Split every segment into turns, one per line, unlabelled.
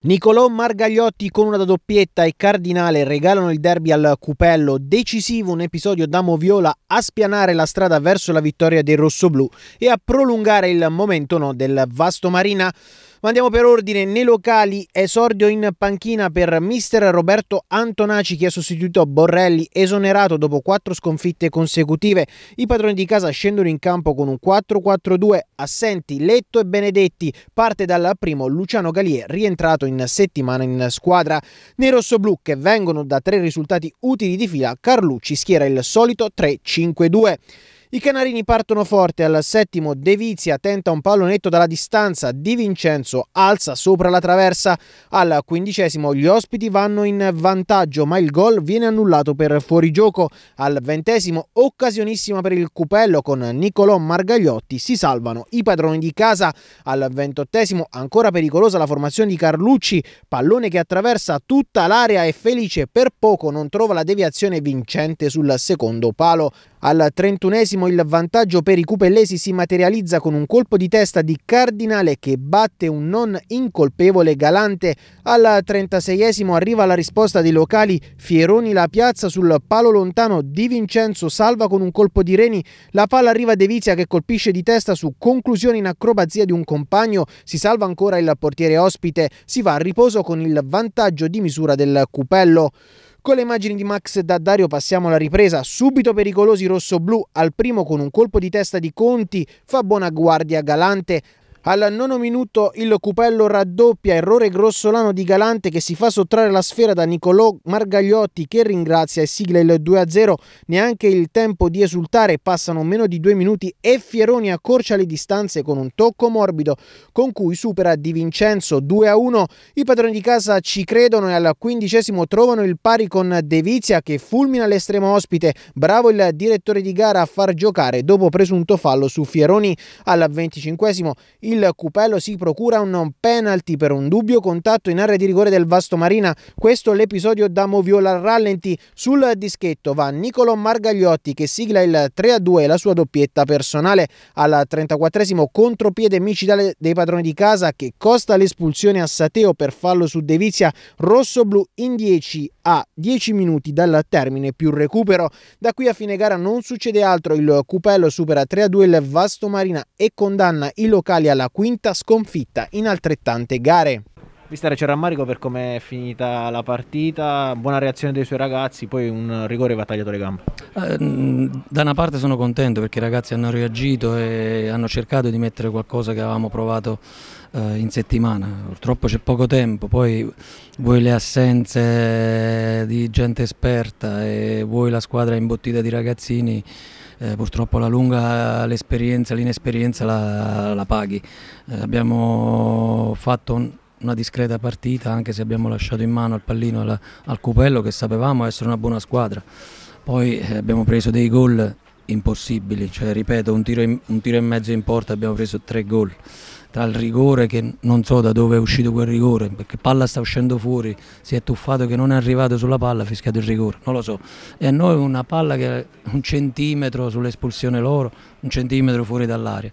Nicolò Margagliotti con una da doppietta e Cardinale regalano il derby al Cupello, decisivo un episodio da Moviola a spianare la strada verso la vittoria dei rossoblù e a prolungare il momento no del Vasto Marina. Ma andiamo per ordine, nei locali esordio in panchina per mister Roberto Antonacci che ha sostituito Borrelli esonerato dopo quattro sconfitte consecutive. I padroni di casa scendono in campo con un 4-4-2, assenti Letto e Benedetti, parte dal primo Luciano Galier rientrato in settimana in squadra. Nei rossoblù che vengono da tre risultati utili di fila, Carlucci schiera il solito 3-5-2. I canarini partono forte al settimo, De Vizia tenta un pallonetto dalla distanza, Di Vincenzo alza sopra la traversa, al quindicesimo gli ospiti vanno in vantaggio ma il gol viene annullato per fuorigioco, al ventesimo occasionissima per il Cupello con Nicolò Margagliotti, si salvano i padroni di casa, al ventottesimo ancora pericolosa la formazione di Carlucci, pallone che attraversa tutta l'area e Felice per poco non trova la deviazione vincente sul secondo palo. Al trentunesimo il vantaggio per i cupellesi si materializza con un colpo di testa di Cardinale che batte un non incolpevole Galante. Al trentaseiesimo arriva la risposta dei locali, Fieroni la piazza sul palo lontano, Di Vincenzo salva con un colpo di Reni, la palla arriva a De Vizia che colpisce di testa su conclusione in acrobazia di un compagno, si salva ancora il portiere ospite, si va a riposo con il vantaggio di misura del cupello. Con le immagini di Max Daddario passiamo alla ripresa, subito pericolosi rosso-blu, al primo con un colpo di testa di Conti, fa buona guardia Galante, al nono minuto il Cupello raddoppia, errore grossolano di Galante che si fa sottrarre la sfera da Nicolò Margagliotti che ringrazia e sigla il 2-0, neanche il tempo di esultare, passano meno di due minuti e Fieroni accorcia le distanze con un tocco morbido con cui supera Di Vincenzo 2-1, i padroni di casa ci credono e al quindicesimo trovano il pari con De Vizia che fulmina l'estremo ospite, bravo il direttore di gara a far giocare dopo presunto fallo su Fieroni al venticinquesimo il il Cupello si procura un penalty per un dubbio contatto in area di rigore del Vasto Marina. Questo l'episodio da Moviola rallenti. Sul dischetto va Nicolo Margagliotti che sigla il 3-2 e la sua doppietta personale. Al 34 contropiede micidale dei padroni di casa che costa l'espulsione a Sateo per fallo su Devizia. Rosso-blu in 10 a 10 minuti dal termine più recupero. Da qui a fine gara non succede altro. Il Cupello supera 3-2 il Vasto Marina e condanna i locali alla la quinta sconfitta in altrettante gare. Vistare c'è rammarico per come è finita la partita, buona reazione dei suoi ragazzi, poi un rigore va tagliato le gambe.
Eh, mm, da una parte sono contento perché i ragazzi hanno reagito e hanno cercato di mettere qualcosa che avevamo provato eh, in settimana, purtroppo c'è poco tempo, poi vuoi le assenze di gente esperta e vuoi la squadra imbottita di ragazzini eh, purtroppo la lunga l'esperienza, l'inesperienza la, la paghi. Eh, abbiamo fatto un, una discreta partita anche se abbiamo lasciato in mano al pallino alla, al Cupello che sapevamo essere una buona squadra. Poi eh, abbiamo preso dei gol impossibili, cioè, ripeto un tiro, in, un tiro e mezzo in porta abbiamo preso tre gol tra il rigore che non so da dove è uscito quel rigore, perché palla sta uscendo fuori, si è tuffato che non è arrivato sulla palla, ha fischiato il rigore, non lo so. E a noi una palla che è un centimetro sull'espulsione loro, un centimetro fuori dall'aria.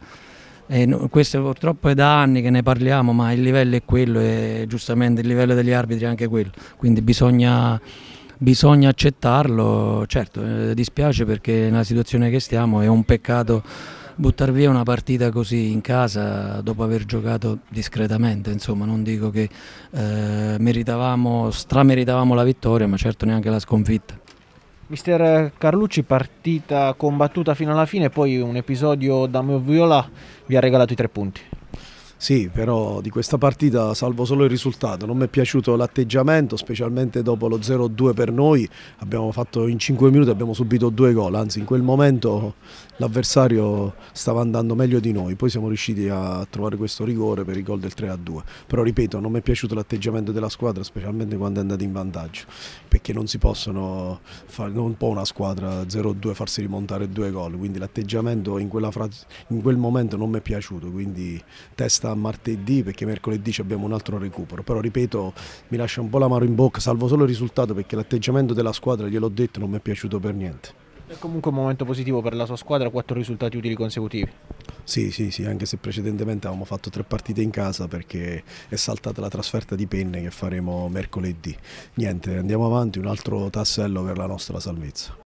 No, questo purtroppo è da anni che ne parliamo, ma il livello è quello e giustamente il livello degli arbitri è anche quello, quindi bisogna bisogna accettarlo, certo, eh, dispiace perché nella situazione che stiamo è un peccato buttare via una partita così in casa dopo aver giocato discretamente, insomma non dico che eh, meritavamo, strameritavamo la vittoria ma certo neanche la sconfitta. Mister
Carlucci, partita combattuta fino alla fine, poi un episodio da Moviola
vi ha regalato i tre punti. Sì, però di questa partita, salvo solo il risultato, non mi è piaciuto l'atteggiamento, specialmente dopo lo 0-2 per noi. Abbiamo fatto in 5 minuti, abbiamo subito due gol, anzi in quel momento l'avversario stava andando meglio di noi. Poi siamo riusciti a trovare questo rigore per il gol del 3-2. Però ripeto, non mi è piaciuto l'atteggiamento della squadra, specialmente quando è andata in vantaggio, perché non si possono fare, non può una squadra 0-2 farsi rimontare due gol, quindi l'atteggiamento in, in quel momento non mi è piaciuto, quindi testa martedì perché mercoledì abbiamo un altro recupero, però ripeto mi lascia un po' l'amaro in bocca, salvo solo il risultato perché l'atteggiamento della squadra, gliel'ho detto, non mi è piaciuto per niente.
È comunque un momento positivo per la sua squadra, quattro risultati utili consecutivi.
Sì, sì, sì, anche se precedentemente avevamo fatto tre partite in casa perché è saltata la trasferta di penne che faremo mercoledì. Niente, andiamo avanti, un altro tassello per la nostra salvezza.